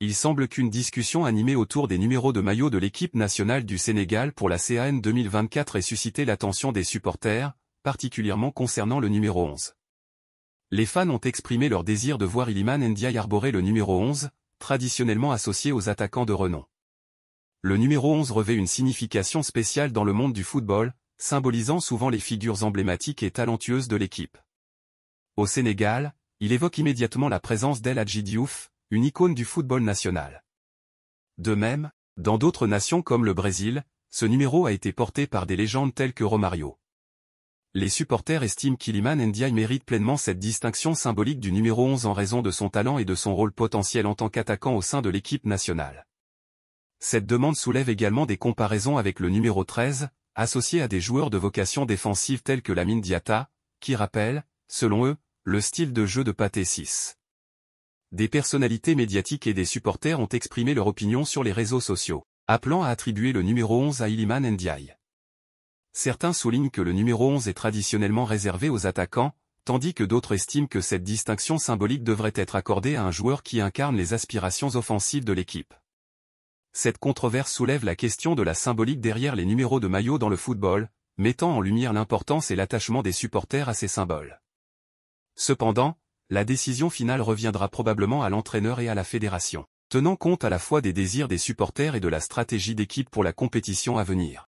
il semble qu'une discussion animée autour des numéros de maillot de l'équipe nationale du Sénégal pour la CAN 2024 ait suscité l'attention des supporters, particulièrement concernant le numéro 11. Les fans ont exprimé leur désir de voir Iliman Ndiaye arborer le numéro 11, traditionnellement associé aux attaquants de renom. Le numéro 11 revêt une signification spéciale dans le monde du football, symbolisant souvent les figures emblématiques et talentueuses de l'équipe. Au Sénégal, il évoque immédiatement la présence d'El Hadji Diouf, une icône du football national. De même, dans d'autres nations comme le Brésil, ce numéro a été porté par des légendes telles que Romario. Les supporters estiment qu'Iliman Ndiaye mérite pleinement cette distinction symbolique du numéro 11 en raison de son talent et de son rôle potentiel en tant qu'attaquant au sein de l'équipe nationale. Cette demande soulève également des comparaisons avec le numéro 13, associé à des joueurs de vocation défensive tels que la Diata, qui rappelle, selon eux, le style de jeu de Pathé 6. Des personnalités médiatiques et des supporters ont exprimé leur opinion sur les réseaux sociaux, appelant à attribuer le numéro 11 à Iliman Ndiaye. Certains soulignent que le numéro 11 est traditionnellement réservé aux attaquants, tandis que d'autres estiment que cette distinction symbolique devrait être accordée à un joueur qui incarne les aspirations offensives de l'équipe. Cette controverse soulève la question de la symbolique derrière les numéros de maillot dans le football, mettant en lumière l'importance et l'attachement des supporters à ces symboles. Cependant, la décision finale reviendra probablement à l'entraîneur et à la fédération, tenant compte à la fois des désirs des supporters et de la stratégie d'équipe pour la compétition à venir.